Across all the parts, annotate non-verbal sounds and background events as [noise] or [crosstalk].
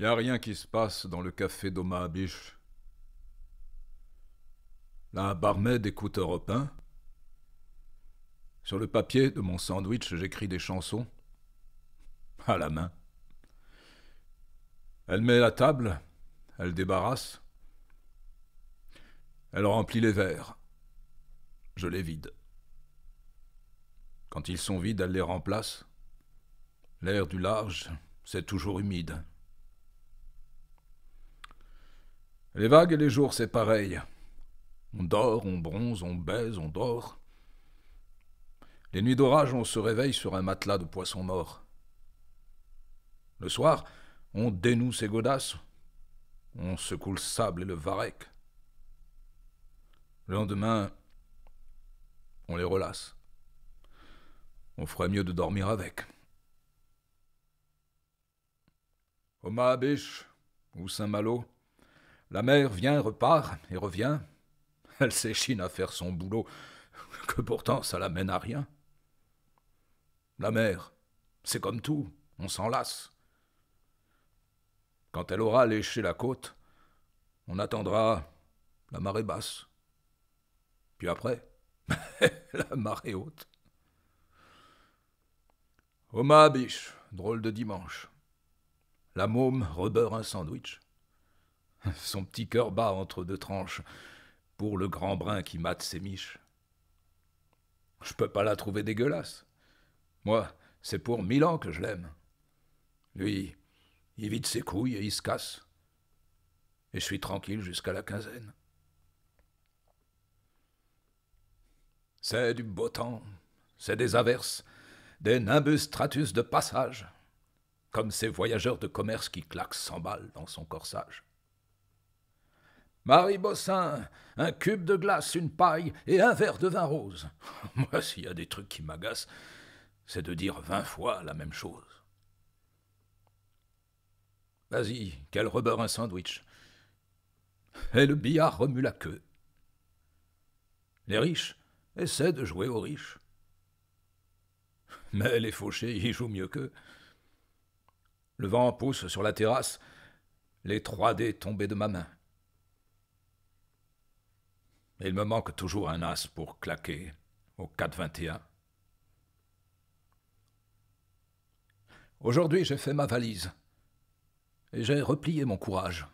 Y a rien qui se passe dans le café d'Oma Biche. La barmaid écoute européen. Sur le papier de mon sandwich, j'écris des chansons. À la main. Elle met la table, elle débarrasse. Elle remplit les verres. Je les vide. Quand ils sont vides, elle les remplace. L'air du large, c'est toujours humide. Les vagues et les jours, c'est pareil. On dort, on bronze, on baise, on dort. Les nuits d'orage, on se réveille sur un matelas de poissons morts. Le soir, on dénoue ses godasses, on secoue le sable et le varech. Le lendemain, on les relasse. On ferait mieux de dormir avec. Au ou Saint-Malo, la mer vient, repart et revient. Elle s'échine à faire son boulot, que pourtant ça la mène à rien. La mer, c'est comme tout, on s'en lasse. Quand elle aura léché la côte, on attendra la marée basse. Puis après, [laughs] la marée haute. Oma biche, drôle de dimanche. La môme rebeurre un sandwich. [laughs] Son petit cœur bat entre deux tranches pour le grand brin qui mate ses miches. Je peux pas la trouver dégueulasse. Moi, c'est pour mille ans que je l'aime. Lui, il vide ses couilles et il se casse. Et je suis tranquille jusqu'à la quinzaine. C'est du beau temps, c'est des averses, des nimbus stratus de passage, comme ces voyageurs de commerce qui claquent cent balles dans son corsage. Marie-Bossin, un cube de glace, une paille et un verre de vin rose. [laughs] Moi, s'il y a des trucs qui m'agacent, c'est de dire vingt fois la même chose. Vas-y, quel rebeurre un sandwich. Et le billard remue la queue. Les riches essaient de jouer aux riches. Mais les fauchés y jouent mieux qu'eux. Le vent pousse sur la terrasse, les trois dés tombés de ma main. Il me manque toujours un as pour claquer au 4-21. Aujourd'hui, j'ai fait ma valise et j'ai replié mon courage.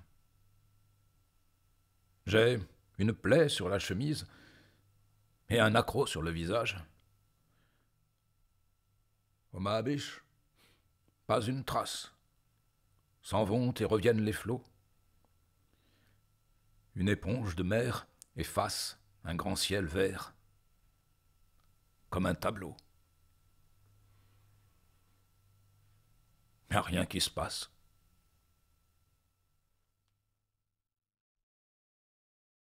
J'ai une plaie sur la chemise et un accroc sur le visage. Au Mahabish, pas une trace. S'en vont et reviennent les flots. Une éponge de mer et face un grand ciel vert, comme un tableau. Il n'y a rien qui se passe.